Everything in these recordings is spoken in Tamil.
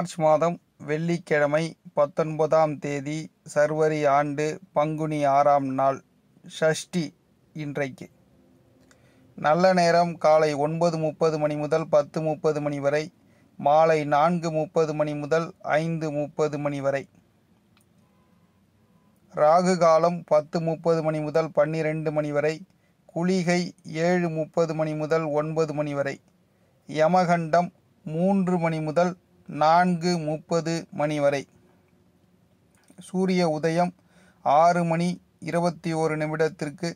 மார்ச் மாதம் வெள்ளிக்கிழமை பத்தொன்பதாம் தேதி சர்வரி ஆண்டு பங்குனி ஆறாம் நாள் ஷஷ்டி இன்றைக்கு நல்ல நேரம் காலை ஒன்பது முப்பது மணி முதல் பத்து முப்பது மணி வரை மாலை நான்கு முப்பது மணி முதல் ஐந்து முப்பது மணி வரை ராகு காலம் பத்து முப்பது மணி முதல் பன்னிரெண்டு மணி வரை குளிகை ஏழு முப்பது மணி முதல் ஒன்பது மணி வரை யமகண்டம் மூன்று மணி முதல் நான்கு முப்பது மணி வரை சூரிய உதயம் ஆறு மணி இருபத்தி ஒரு நிமிடத்திற்கு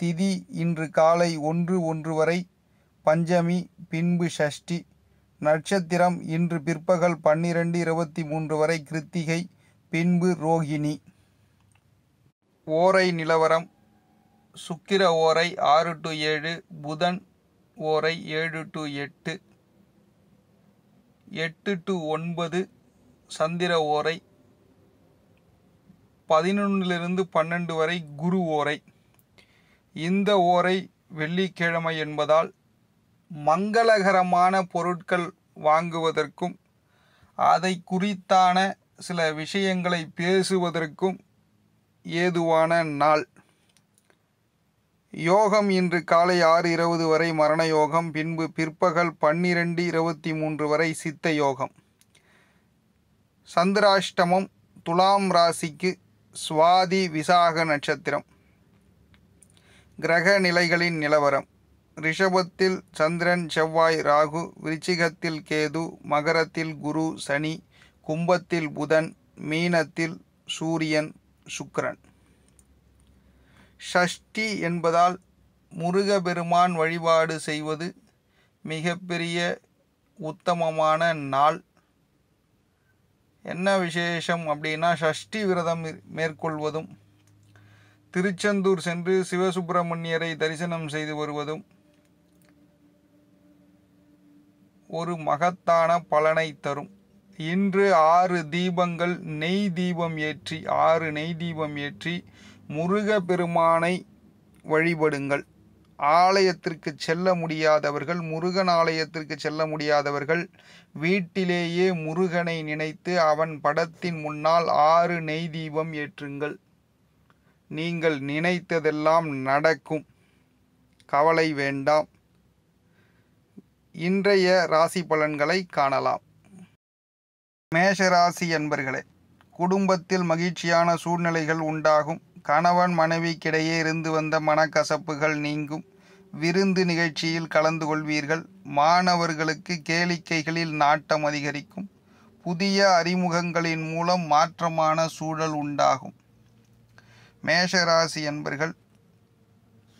திதி இன்று காலை ஒன்று ஒன்று வரை பஞ்சமி பின்பு ஷஷ்டி நட்சத்திரம் இன்று பிற்பகல் பன்னிரெண்டு இருபத்தி மூன்று வரை கிருத்திகை பின்பு ரோகிணி ஓரை நிலவரம் சுக்கிர ஓரை ஆறு டு ஏழு புதன் ஓரை ஏழு டு எட்டு எட்டு டு ஒன்பது சந்திர ஓரை பதினொன்றிலிருந்து பன்னெண்டு வரை குரு ஓரை இந்த ஓரை வெள்ளிக்கிழமை என்பதால் மங்களகரமான பொருட்கள் வாங்குவதற்கும் அதை குறித்தான சில விஷயங்களை பேசுவதற்கும் ஏதுவான நாள் யோகம் இன்று காலை ஆறு இருபது வரை மரண யோகம் பின்பு பிற்பகல் பன்னிரெண்டு இருபத்தி மூன்று வரை சித்த யோகம் சந்திராஷ்டமம் துலாம் ராசிக்கு சுவாதி விசாக நட்சத்திரம் கிரக நிலைகளின் நிலவரம் ரிஷபத்தில் சந்திரன் செவ்வாய் ராகு விருச்சிகத்தில் கேது மகரத்தில் குரு சனி கும்பத்தில் புதன் மீனத்தில் சூரியன் சுக்கரன் ஷஷ்டி என்பதால் முருகபெருமான் வழிபாடு செய்வது மிகப்பெரிய உத்தமமான நாள் என்ன விசேஷம் அப்படின்னா ஷஷ்டி விரதம் மேற்கொள்வதும் திருச்செந்தூர் சென்று சிவசுப்பிரமணியரை தரிசனம் செய்து வருவதும் ஒரு மகத்தான பலனை தரும் இன்று ஆறு தீபங்கள் நெய் தீபம் ஏற்றி ஆறு நெய் தீபம் ஏற்றி முருகப்பெருமானை வழிபடுங்கள் ஆலயத்திற்கு செல்ல முடியாதவர்கள் முருகன் ஆலயத்திற்கு செல்ல முடியாதவர்கள் வீட்டிலேயே முருகனை நினைத்து அவன் படத்தின் முன்னால் ஆறு நெய் தீபம் ஏற்றுங்கள் நீங்கள் நினைத்ததெல்லாம் நடக்கும் கவலை வேண்டாம் இன்றைய ராசி பலன்களை காணலாம் மேஷராசி என்பர்களே குடும்பத்தில் மகிழ்ச்சியான சூழ்நிலைகள் உண்டாகும் கணவன் மனைவிக்கிடையே இருந்து வந்த மனக்கசப்புகள் நீங்கும் விருந்து நிகழ்ச்சியில் கலந்து கொள்வீர்கள் மாணவர்களுக்கு கேளிக்கைகளில் நாட்டம் அதிகரிக்கும் புதிய அறிமுகங்களின் மூலம் மாற்றமான சூழல் உண்டாகும் மேஷராசி என்பர்கள்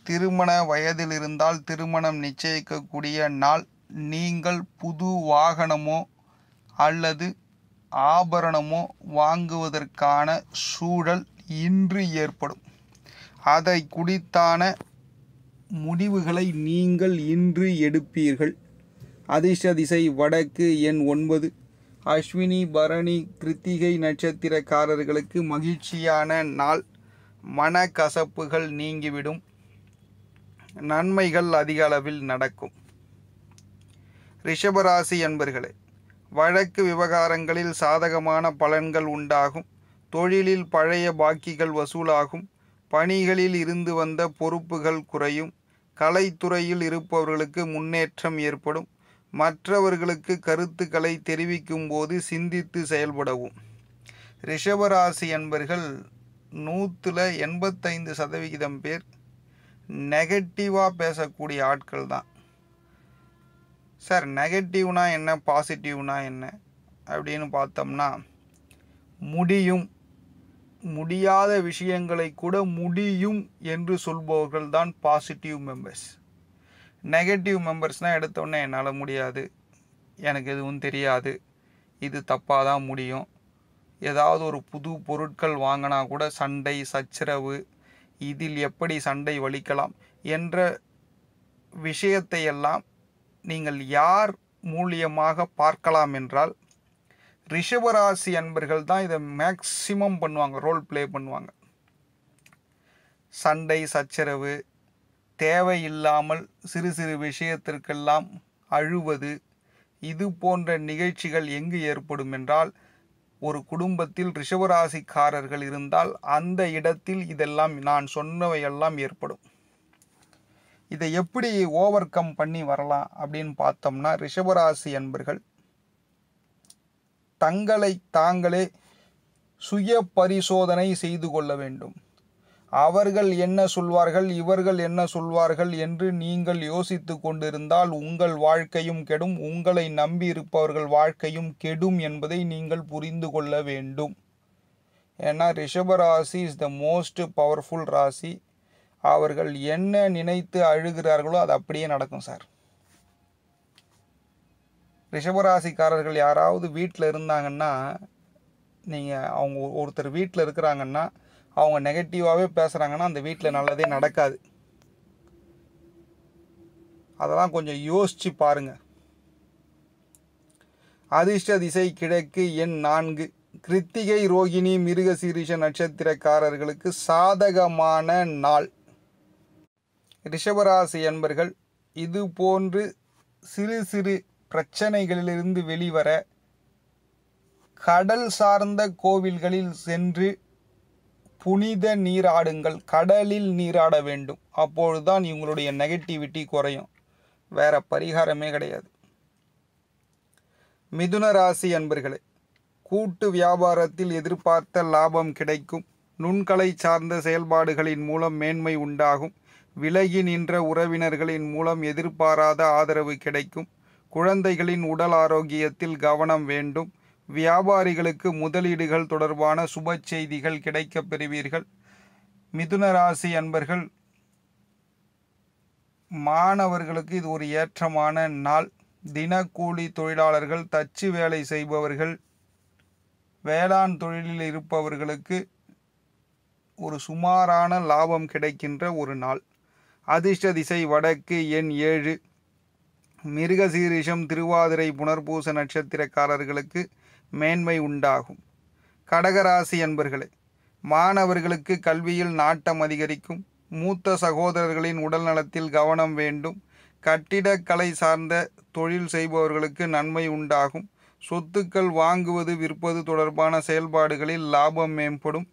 திருமண வயதில் இருந்தால் திருமணம் நிச்சயிக்கக்கூடிய நாள் நீங்கள் புது வாகனமோ அல்லது ஆபரணமோ வாங்குவதற்கான சூழல் இன்று ஏற்படும் அதை குடித்தான முடிவுகளை நீங்கள் இன்று எடுப்பீர்கள் அதிர்ஷ்ட திசை வடக்கு எண் ஒன்பது அஸ்வினி பரணி கிருத்திகை நட்சத்திரக்காரர்களுக்கு மகிழ்ச்சியான நாள் மனக்கசப்புகள் நீங்கிவிடும் நன்மைகள் அதிக அளவில் நடக்கும் ரிஷபராசி என்பர்களே வழக்கு விவகாரங்களில் சாதகமான பலன்கள் உண்டாகும் தொழிலில் பழைய பாக்கிகள் வசூலாகும் பணிகளில் இருந்து வந்த பொறுப்புகள் குறையும் கலைத்துறையில் இருப்பவர்களுக்கு முன்னேற்றம் ஏற்படும் மற்றவர்களுக்கு கருத்துக்களை தெரிவிக்கும் போது சிந்தித்து செயல்படவும் ரிஷபராசி என்பர்கள் நூற்றில் எண்பத்தைந்து சதவிகிதம் பேர் நெகட்டிவாக பேசக்கூடிய ஆட்கள் தான் சார் நெகட்டிவ்னா என்ன பாசிட்டிவ்னா என்ன அப்படின்னு பார்த்தோம்னா முடியும் முடியாத விஷயங்களை கூட முடியும் என்று சொல்பவர்கள் தான் பாசிட்டிவ் மெம்பர்ஸ் நெகட்டிவ் மெம்பர்ஸ்னால் எடுத்தோடனே என்னால் முடியாது எனக்கு எதுவும் தெரியாது இது தப்பாக தான் முடியும் ஏதாவது ஒரு புது பொருட்கள் வாங்கினா கூட சண்டை சச்சரவு இதில் எப்படி சண்டை வலிக்கலாம் என்ற விஷயத்தையெல்லாம் நீங்கள் யார் மூலியமாக பார்க்கலாம் என்றால் ரிஷபராசி அன்பர்கள் தான் இதை மேக்சிமம் பண்ணுவாங்க ரோல் ப்ளே பண்ணுவாங்க சண்டை சச்சரவு தேவையில்லாமல் சிறு சிறு விஷயத்திற்கெல்லாம் அழுவது இது போன்ற நிகழ்ச்சிகள் எங்கு ஏற்படும் என்றால் ஒரு குடும்பத்தில் ரிஷவராசிக்காரர்கள் இருந்தால் அந்த இடத்தில் இதெல்லாம் நான் சொன்னவையெல்லாம் ஏற்படும் இதை எப்படி ஓவர் கம் பண்ணி வரலாம் அப்படின்னு பார்த்தோம்னா ரிஷபராசி என்பர்கள் தங்களை தாங்களே சுய பரிசோதனை செய்து கொள்ள வேண்டும் அவர்கள் என்ன சொல்வார்கள் இவர்கள் என்ன சொல்வார்கள் என்று நீங்கள் யோசித்து கொண்டிருந்தால் உங்கள் வாழ்க்கையும் கெடும் உங்களை நம்பியிருப்பவர்கள் வாழ்க்கையும் கெடும் என்பதை நீங்கள் புரிந்து கொள்ள வேண்டும் ஏன்னா ரிஷப ராசி இஸ் த மோஸ்ட் பவர்ஃபுல் ராசி அவர்கள் என்ன நினைத்து அழுகிறார்களோ அது அப்படியே நடக்கும் சார் ரிஷபராசிக்காரர்கள் யாராவது வீட்டில் இருந்தாங்கன்னா நீங்கள் அவங்க ஒருத்தர் வீட்டில் இருக்கிறாங்கன்னா அவங்க நெகட்டிவாகவே பேசுகிறாங்கன்னா அந்த வீட்டில் நல்லதே நடக்காது அதெல்லாம் கொஞ்சம் யோசித்து பாருங்கள் அதிர்ஷ்ட திசை கிழக்கு எண் நான்கு கிருத்திகை ரோகிணி மிருகசீரிஷ நட்சத்திரக்காரர்களுக்கு சாதகமான நாள் ரிஷபராசி என்பர்கள் இது போன்று சிறு சிறு பிரச்சனைகளிலிருந்து வெளிவர கடல் சார்ந்த கோவில்களில் சென்று புனித நீராடுங்கள் கடலில் நீராட வேண்டும் அப்பொழுதுதான் இவங்களுடைய நெகட்டிவிட்டி குறையும் வேற பரிகாரமே கிடையாது மிதுன ராசி அன்பர்களே கூட்டு வியாபாரத்தில் எதிர்பார்த்த லாபம் கிடைக்கும் நுண்கலை சார்ந்த செயல்பாடுகளின் மூலம் மேன்மை உண்டாகும் விலகி நின்ற உறவினர்களின் மூலம் எதிர்பாராத ஆதரவு கிடைக்கும் குழந்தைகளின் உடல் ஆரோக்கியத்தில் கவனம் வேண்டும் வியாபாரிகளுக்கு முதலீடுகள் தொடர்பான சுப செய்திகள் கிடைக்கப் பெறுவீர்கள் மிதுன ராசி அன்பர்கள் மாணவர்களுக்கு இது ஒரு ஏற்றமான நாள் தினக்கூலி தொழிலாளர்கள் தச்சு வேலை செய்பவர்கள் வேளாண் தொழிலில் இருப்பவர்களுக்கு ஒரு சுமாரான லாபம் கிடைக்கின்ற ஒரு நாள் அதிர்ஷ்ட திசை வடக்கு எண் ஏழு மிருகசீரிஷம் திருவாதிரை புனர்பூச நட்சத்திரக்காரர்களுக்கு மேன்மை உண்டாகும் கடகராசி என்பர்களே மாணவர்களுக்கு கல்வியில் நாட்டம் அதிகரிக்கும் மூத்த சகோதரர்களின் உடல் நலத்தில் கவனம் வேண்டும் கட்டிடக்கலை சார்ந்த தொழில் செய்பவர்களுக்கு நன்மை உண்டாகும் சொத்துக்கள் வாங்குவது விற்பது தொடர்பான செயல்பாடுகளில் லாபம் மேம்படும்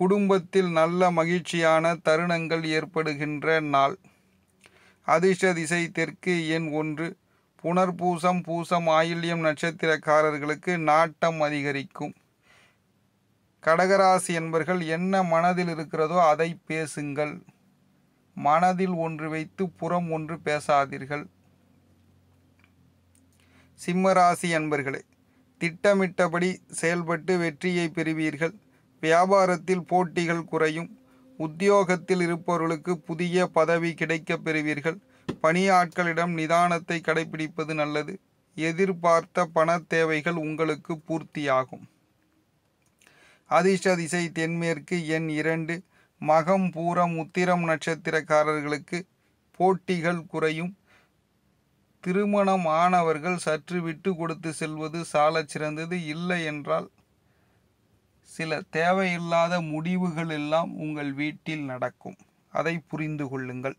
குடும்பத்தில் நல்ல மகிழ்ச்சியான தருணங்கள் ஏற்படுகின்ற நாள் அதிர்ஷ்ட திசை தெற்கு எண் ஒன்று புனர்பூசம் பூசம் ஆயுள்யம் நட்சத்திரக்காரர்களுக்கு நாட்டம் அதிகரிக்கும் கடகராசி என்பர்கள் என்ன மனதில் இருக்கிறதோ அதை பேசுங்கள் மனதில் ஒன்று வைத்து புறம் ஒன்று பேசாதீர்கள் சிம்மராசி என்பர்களே திட்டமிட்டபடி செயல்பட்டு வெற்றியை பெறுவீர்கள் வியாபாரத்தில் போட்டிகள் குறையும் உத்தியோகத்தில் இருப்பவர்களுக்கு புதிய பதவி கிடைக்கப் பெறுவீர்கள் பணியாட்களிடம் நிதானத்தை கடைபிடிப்பது நல்லது எதிர்பார்த்த பண தேவைகள் உங்களுக்கு பூர்த்தியாகும் அதிர்ஷ்ட திசை தென்மேற்கு எண் இரண்டு மகம் பூரம் உத்திரம் நட்சத்திரக்காரர்களுக்கு போட்டிகள் குறையும் திருமணம் ஆனவர்கள் சற்று விட்டு கொடுத்து செல்வது சாலச் சிறந்தது இல்லை என்றால் சில தேவையில்லாத முடிவுகள் எல்லாம் உங்கள் வீட்டில் நடக்கும் அதை புரிந்து கொள்ளுங்கள்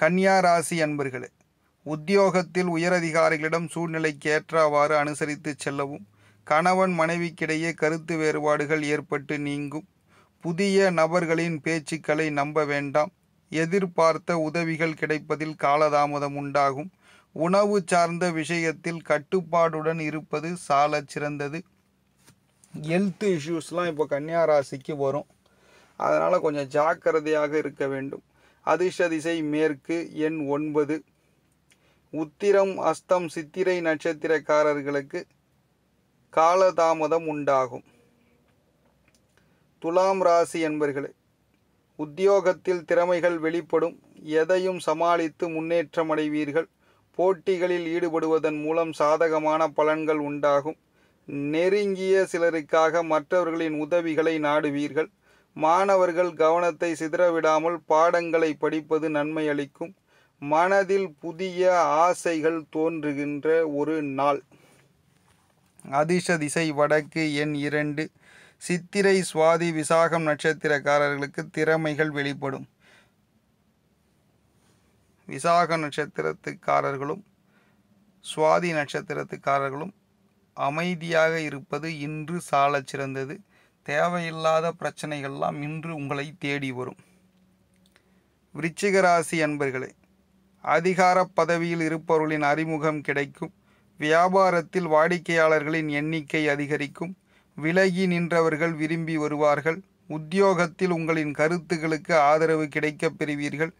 கன்னியா ராசி அன்பர்களே உத்தியோகத்தில் உயரதிகாரிகளிடம் சூழ்நிலைக்கு ஏற்றவாறு அனுசரித்து செல்லவும் கணவன் மனைவிக்கிடையே கருத்து வேறுபாடுகள் ஏற்பட்டு நீங்கும் புதிய நபர்களின் பேச்சுக்களை நம்ப வேண்டாம் எதிர்பார்த்த உதவிகள் கிடைப்பதில் காலதாமதம் உண்டாகும் உணவு சார்ந்த விஷயத்தில் கட்டுப்பாடுடன் இருப்பது சால சிறந்தது ஹெல்த் இஷ்யூஸ்லாம் இப்போ கன்னியாராசிக்கு வரும் அதனால் கொஞ்சம் ஜாக்கிரதையாக இருக்க வேண்டும் அதிர்ஷ்ட திசை மேற்கு எண் ஒன்பது உத்திரம் அஸ்தம் சித்திரை நட்சத்திரக்காரர்களுக்கு காலதாமதம் உண்டாகும் துலாம் ராசி என்பர்களே உத்தியோகத்தில் திறமைகள் வெளிப்படும் எதையும் சமாளித்து முன்னேற்றமடைவீர்கள் போட்டிகளில் ஈடுபடுவதன் மூலம் சாதகமான பலன்கள் உண்டாகும் நெருங்கிய சிலருக்காக மற்றவர்களின் உதவிகளை நாடுவீர்கள் மாணவர்கள் கவனத்தை சிதறவிடாமல் பாடங்களை படிப்பது நன்மை அளிக்கும் மனதில் புதிய ஆசைகள் தோன்றுகின்ற ஒரு நாள் அதிர்ஷ திசை வடக்கு எண் இரண்டு சித்திரை சுவாதி விசாகம் நட்சத்திரக்காரர்களுக்கு திறமைகள் வெளிப்படும் விசாக நட்சத்திரத்துக்காரர்களும் சுவாதி நட்சத்திரத்துக்காரர்களும் அமைதியாக இருப்பது இன்று சாலச் சிறந்தது தேவையில்லாத பிரச்சனைகள்லாம் இன்று உங்களை தேடி வரும் விருச்சிகராசி அன்பர்களே அதிகார பதவியில் இருப்பவர்களின் அறிமுகம் கிடைக்கும் வியாபாரத்தில் வாடிக்கையாளர்களின் எண்ணிக்கை அதிகரிக்கும் விலகி நின்றவர்கள் விரும்பி வருவார்கள் உத்தியோகத்தில் உங்களின் கருத்துகளுக்கு ஆதரவு கிடைக்கப் பெறுவீர்கள்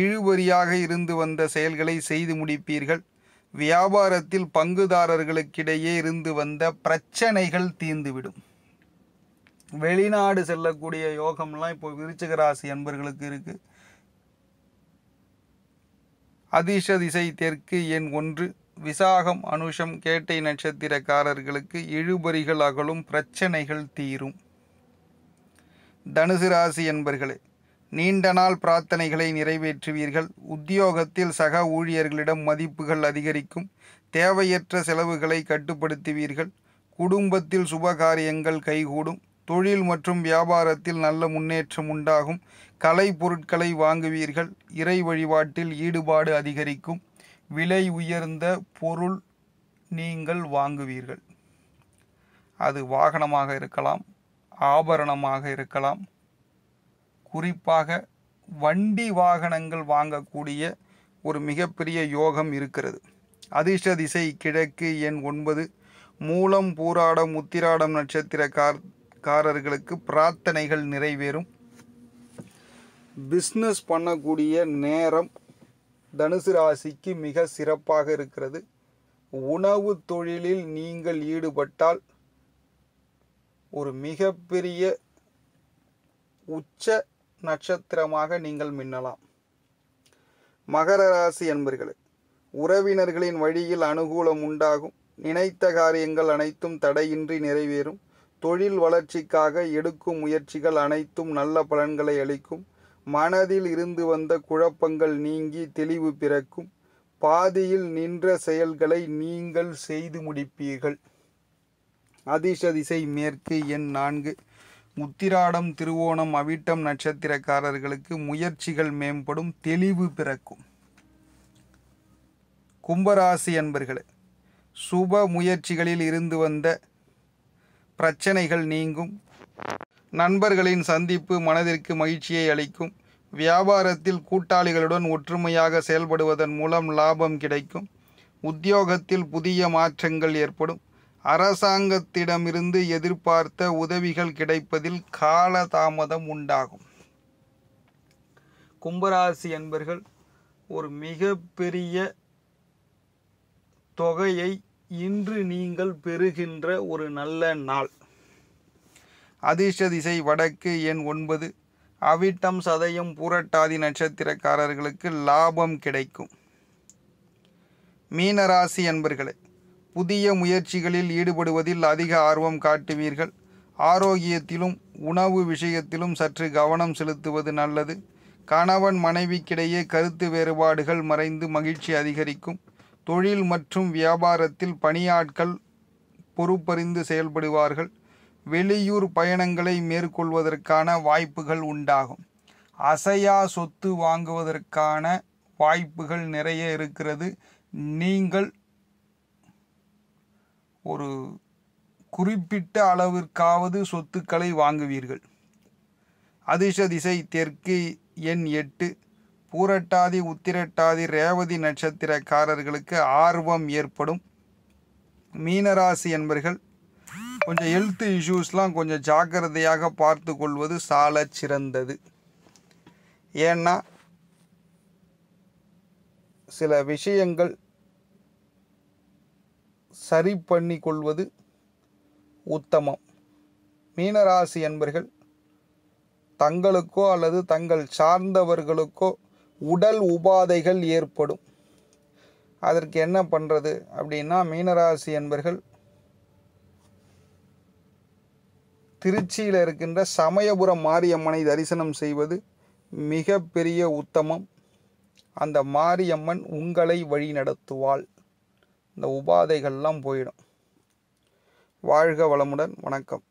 இழுபறியாக இருந்து வந்த செயல்களை செய்து முடிப்பீர்கள் வியாபாரத்தில் பங்குதாரர்களுக்கிடையே இருந்து வந்த பிரச்சனைகள் தீர்ந்துவிடும் வெளிநாடு செல்லக்கூடிய யோகம்லாம் இப்போ விருச்சிக ராசி அன்பர்களுக்கு இருக்கு அதிர்ஷ திசை தெற்கு எண் ஒன்று விசாகம் அனுஷம் கேட்டை நட்சத்திரக்காரர்களுக்கு இழுபறிகள் அகலும் பிரச்சனைகள் தீரும் தனுசு ராசி என்பர்களே நீண்ட நாள் பிரார்த்தனைகளை நிறைவேற்றுவீர்கள் உத்தியோகத்தில் சக ஊழியர்களிடம் மதிப்புகள் அதிகரிக்கும் தேவையற்ற செலவுகளை கட்டுப்படுத்துவீர்கள் குடும்பத்தில் சுபகாரியங்கள் கைகூடும் தொழில் மற்றும் வியாபாரத்தில் நல்ல முன்னேற்றம் உண்டாகும் கலை பொருட்களை வாங்குவீர்கள் இறை வழிபாட்டில் ஈடுபாடு அதிகரிக்கும் விலை உயர்ந்த பொருள் நீங்கள் வாங்குவீர்கள் அது வாகனமாக இருக்கலாம் ஆபரணமாக இருக்கலாம் குறிப்பாக வண்டி வாகனங்கள் வாங்கக்கூடிய ஒரு மிகப்பெரிய யோகம் இருக்கிறது அதிர்ஷ்ட திசை கிழக்கு எண் ஒன்பது மூலம் பூராடம் உத்திராடம் நட்சத்திர காரர்களுக்கு பிரார்த்தனைகள் நிறைவேறும் பிஸ்னஸ் பண்ணக்கூடிய நேரம் தனுசு ராசிக்கு மிக சிறப்பாக இருக்கிறது உணவு தொழிலில் நீங்கள் ஈடுபட்டால் ஒரு மிகப்பெரிய உச்ச நட்சத்திரமாக நீங்கள் மின்னலாம் மகர ராசி என்பர்களே உறவினர்களின் வழியில் அனுகூலம் உண்டாகும் நினைத்த காரியங்கள் அனைத்தும் தடையின்றி நிறைவேறும் தொழில் வளர்ச்சிக்காக எடுக்கும் முயற்சிகள் அனைத்தும் நல்ல பலன்களை அளிக்கும் மனதில் இருந்து வந்த குழப்பங்கள் நீங்கி தெளிவு பிறக்கும் பாதியில் நின்ற செயல்களை நீங்கள் செய்து முடிப்பீர்கள் அதிசதிசை மேற்கு எண் நான்கு உத்திராடம் திருவோணம் அவிட்டம் நட்சத்திரக்காரர்களுக்கு முயற்சிகள் மேம்படும் தெளிவு பிறக்கும் கும்பராசி அன்பர்களே சுப முயற்சிகளில் இருந்து வந்த பிரச்சனைகள் நீங்கும் நண்பர்களின் சந்திப்பு மனதிற்கு மகிழ்ச்சியை அளிக்கும் வியாபாரத்தில் கூட்டாளிகளுடன் ஒற்றுமையாக செயல்படுவதன் மூலம் லாபம் கிடைக்கும் உத்தியோகத்தில் புதிய மாற்றங்கள் ஏற்படும் அரசாங்கத்திடமிருந்து எதிர்பார்த்த உதவிகள் கிடைப்பதில் காலதாமதம் உண்டாகும் கும்பராசி என்பர்கள் ஒரு மிகப்பெரிய தொகையை இன்று நீங்கள் பெறுகின்ற ஒரு நல்ல நாள் அதிர்ஷ்ட திசை வடக்கு எண் ஒன்பது அவிட்டம் சதயம் பூரட்டாதி நட்சத்திரக்காரர்களுக்கு லாபம் கிடைக்கும் மீனராசி என்பர்களே புதிய முயற்சிகளில் ஈடுபடுவதில் அதிக ஆர்வம் காட்டுவீர்கள் ஆரோக்கியத்திலும் உணவு விஷயத்திலும் சற்று கவனம் செலுத்துவது நல்லது கணவன் மனைவிக்கிடையே கருத்து வேறுபாடுகள் மறைந்து மகிழ்ச்சி அதிகரிக்கும் தொழில் மற்றும் வியாபாரத்தில் பணியாட்கள் பொறுப்பறிந்து செயல்படுவார்கள் வெளியூர் பயணங்களை மேற்கொள்வதற்கான வாய்ப்புகள் உண்டாகும் அசையா சொத்து வாங்குவதற்கான வாய்ப்புகள் நிறைய இருக்கிறது நீங்கள் ஒரு குறிப்பிட்ட அளவிற்காவது சொத்துக்களை வாங்குவீர்கள் அதிர்ஷ திசை தெற்கு எண் எட்டு பூரட்டாதி உத்திரட்டாதி ரேவதி நட்சத்திரக்காரர்களுக்கு ஆர்வம் ஏற்படும் மீனராசி என்பர்கள் கொஞ்சம் ஹெல்த் இஷ்யூஸ்லாம் கொஞ்சம் ஜாக்கிரதையாக பார்த்து கொள்வது சால சிறந்தது ஏன்னா சில விஷயங்கள் சரி பண்ணி கொள்வது உத்தமம் மீனராசி அன்பர்கள் தங்களுக்கோ அல்லது தங்கள் சார்ந்தவர்களுக்கோ உடல் உபாதைகள் ஏற்படும் அதற்கு என்ன பண்ணுறது அப்படின்னா மீனராசி என்பர்கள் திருச்சியில் இருக்கின்ற சமயபுரம் மாரியம்மனை தரிசனம் செய்வது மிக பெரிய உத்தமம் அந்த மாரியம்மன் உங்களை வழி நடத்துவாள் இந்த உபாதைகள்லாம் போயிடும் வாழ்க வளமுடன் வணக்கம்